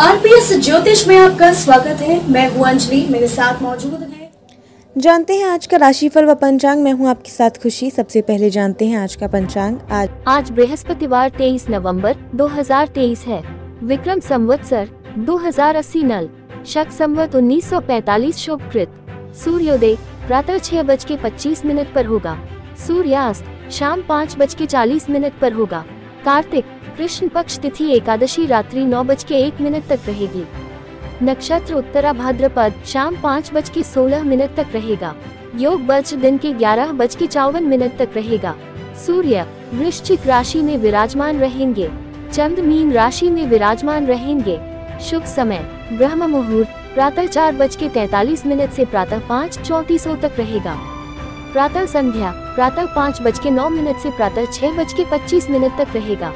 RPS ज्योतिष में आपका स्वागत है मैं हूं अंजलि मेरे साथ मौजूद है जानते हैं आज का राशिफल व पंचांग मैं हूं आपके साथ खुशी सबसे पहले जानते हैं आज का पंचांग आज आज बृहस्पतिवार 23 नवंबर 2023 है विक्रम संवत्सर अस्सी नल शक संवत 1945 पैतालीस कृत सूर्योदय प्रातः छह बज के पच्चीस मिनट आरोप होगा सूर्यास्त शाम पाँच बज के चालीस मिनट आरोप होगा कार्तिक कृष्ण पक्ष तिथि एकादशी रात्रि नौ बज के एक मिनट तक रहेगी नक्षत्र उत्तरा भाद्रपद शाम पाँच बज के सोलह मिनट तक रहेगा योग बज दिन के ग्यारह बज के चौवन मिनट तक रहेगा सूर्य वृश्चिक राशि में विराजमान रहेंगे चंद मीन राशि में विराजमान रहेंगे शुभ समय ब्रह्म मुहूर्त प्रातः चार बज के तैतालीस मिनट ऐसी प्रातः पाँच चौतीसों तक रहेगा प्रातः संध्या प्रातः पाँच बज के नौ मिनट ऐसी प्रातः छह बज के पच्चीस मिनट तक रहेगा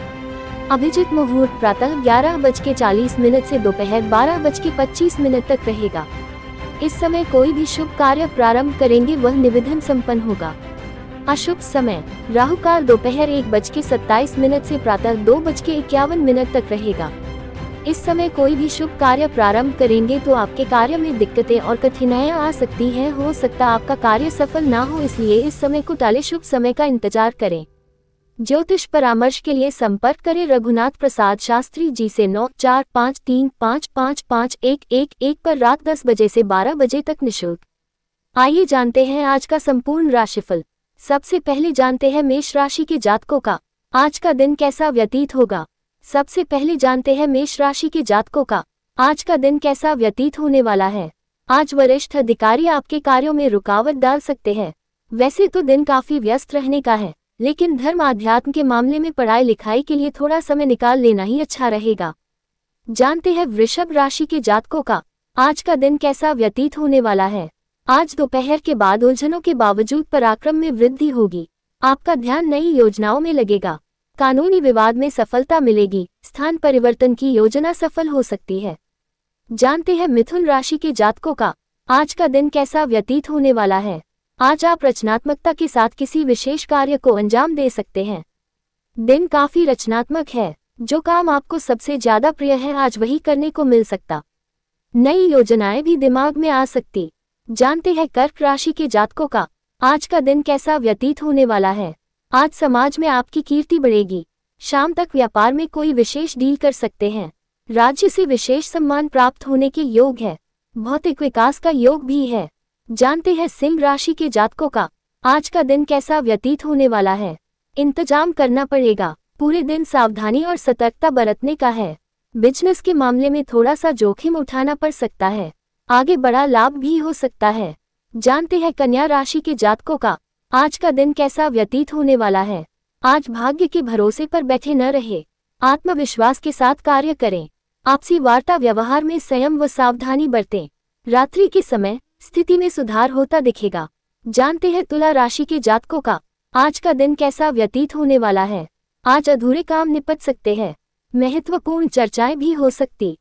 अभिजीत मुहूर्त प्रातः ग्यारह बज के चालीस मिनट ऐसी दोपहर बारह बज के पच्चीस मिनट तक रहेगा इस समय कोई भी शुभ कार्य प्रारंभ करेंगे वह निवेदन संपन्न होगा अशुभ समय राहु काल दोपहर एक बज के सत्ताईस मिनट ऐसी प्रातः दो बज के इक्यावन मिनट तक रहेगा इस समय कोई भी शुभ कार्य प्रारंभ करेंगे तो आपके कार्य में दिक्कतें और कठिनाइयां आ सकती हैं हो सकता आपका कार्य सफल ना हो इसलिए इस समय को टाले शुभ समय का इंतजार करें ज्योतिष परामर्श के लिए संपर्क करें रघुनाथ प्रसाद शास्त्री जी से नौ चार पाँच तीन पाँच पाँच पाँच एक एक एक पर रात दस बजे से बारह बजे तक निशुल्क आइए जानते हैं आज का संपूर्ण राशिफल सबसे पहले जानते हैं मेष राशि के जातकों का आज का दिन कैसा व्यतीत होगा सबसे पहले जानते हैं मेष राशि के जातकों का आज का दिन कैसा व्यतीत होने वाला है आज वरिष्ठ अधिकारी आपके कार्यों में रुकावट डाल सकते हैं वैसे तो दिन काफी व्यस्त रहने का है लेकिन धर्म अध्यात्म के मामले में पढ़ाई लिखाई के लिए थोड़ा समय निकाल लेना ही अच्छा रहेगा जानते हैं वृषभ राशि के जातकों का आज का दिन कैसा व्यतीत होने वाला है आज दोपहर के बाद उलझनों के बावजूद पराक्रम में वृद्धि होगी आपका ध्यान नई योजनाओं में लगेगा कानूनी विवाद में सफलता मिलेगी स्थान परिवर्तन की योजना सफल हो सकती है जानते हैं मिथुन राशि के जातकों का आज का दिन कैसा व्यतीत होने वाला है आज आप रचनात्मकता के साथ किसी विशेष कार्य को अंजाम दे सकते हैं दिन काफी रचनात्मक है जो काम आपको सबसे ज्यादा प्रिय है आज वही करने को मिल सकता नई योजनाएं भी दिमाग में आ सकती जानते हैं कर्क राशि के जातकों का आज का दिन कैसा व्यतीत होने वाला है आज समाज में आपकी कीर्ति बढ़ेगी शाम तक व्यापार में कोई विशेष डील कर सकते हैं राज्य से विशेष सम्मान प्राप्त होने के योग है भौतिक विकास का योग भी है जानते हैं सिंह राशि के जातकों का आज का दिन कैसा व्यतीत होने वाला है इंतजाम करना पड़ेगा पूरे दिन सावधानी और सतर्कता बरतने का है बिजनेस के मामले में थोड़ा सा जोखिम उठाना पड़ सकता है आगे बड़ा लाभ भी हो सकता है जानते हैं कन्या राशि के जातकों का आज का दिन कैसा व्यतीत होने वाला है आज भाग्य के भरोसे पर बैठे न रहे आत्मविश्वास के साथ कार्य करें आपसी वार्ता व्यवहार में संयम व सावधानी बरतें रात्रि के समय स्थिति में सुधार होता दिखेगा जानते हैं तुला राशि के जातकों का आज का दिन कैसा व्यतीत होने वाला है आज अधूरे काम निपट सकते हैं महत्वपूर्ण चर्चाएं भी हो सकती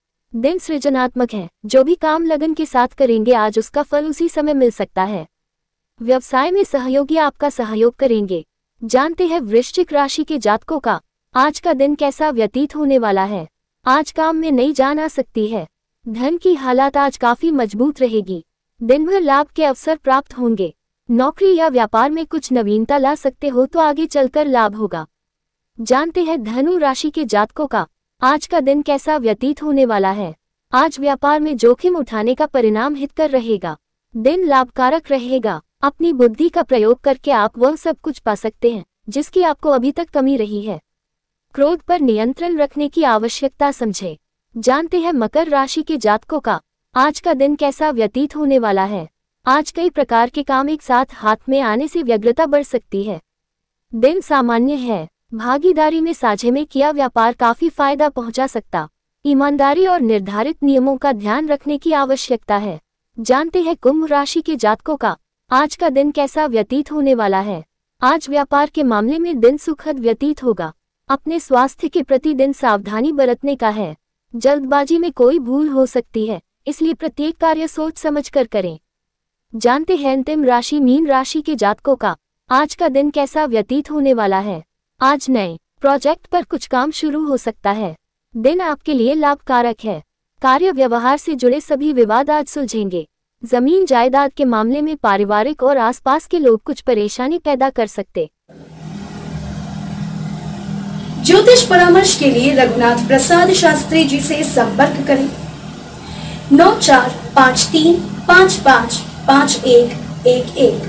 दिन सृजनात्मक है जो भी काम लगन के साथ करेंगे आज उसका फल उसी समय मिल सकता है व्यवसाय में सहयोगी आपका सहयोग करेंगे जानते हैं वृश्चिक राशि के जातकों का आज का दिन कैसा व्यतीत होने वाला है आज काम में नई जान आ सकती है धन की हालात आज काफी मजबूत रहेगी दिन भर लाभ के अवसर प्राप्त होंगे नौकरी या व्यापार में कुछ नवीनता ला सकते हो तो आगे चलकर लाभ होगा जानते हैं धनु राशि के जातकों का आज का दिन कैसा व्यतीत होने वाला है आज व्यापार में जोखिम उठाने का परिणाम हितकर रहेगा दिन लाभकारक रहेगा अपनी बुद्धि का प्रयोग करके आप वह सब कुछ पा सकते हैं जिसकी आपको अभी तक कमी रही है क्रोध पर नियंत्रण रखने की आवश्यकता समझे जानते हैं मकर राशि के जातकों का आज का दिन कैसा व्यतीत होने वाला है आज कई प्रकार के काम एक साथ हाथ में आने से व्यग्रता बढ़ सकती है दिन सामान्य है भागीदारी में साझे में किया व्यापार काफी फायदा पहुंचा सकता ईमानदारी और निर्धारित नियमों का ध्यान रखने की आवश्यकता है जानते हैं कुंभ राशि के जातकों का आज का दिन कैसा व्यतीत होने वाला है आज व्यापार के मामले में दिन सुखद व्यतीत होगा अपने स्वास्थ्य के प्रति दिन सावधानी बरतने का है जल्दबाजी में कोई भूल हो सकती है इसलिए प्रत्येक कार्य सोच समझ कर करें जानते हैं अंतिम राशि मीन राशि के जातकों का आज का दिन कैसा व्यतीत होने वाला है आज नए प्रोजेक्ट पर कुछ काम शुरू हो सकता है दिन आपके लिए लाभकारक है कार्य व्यवहार से जुड़े सभी विवाद आज सुलझेंगे जमीन जायदाद के मामले में पारिवारिक और आसपास के लोग कुछ परेशानी पैदा कर सकते ज्योतिष परामर्श के लिए रघुनाथ प्रसाद शास्त्री जी से संपर्क करें नौ चार पाँच तीन पाँच पाँच पाँच एक एक एक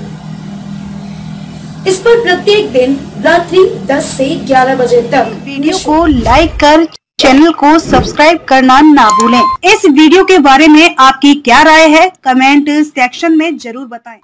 इस पर प्रत्येक दिन रात्रि 10 से 11 बजे तक वीडियो को लाइक कर चैनल को सब्सक्राइब करना ना भूलें। इस वीडियो के बारे में आपकी क्या राय है कमेंट सेक्शन में जरूर बताएं।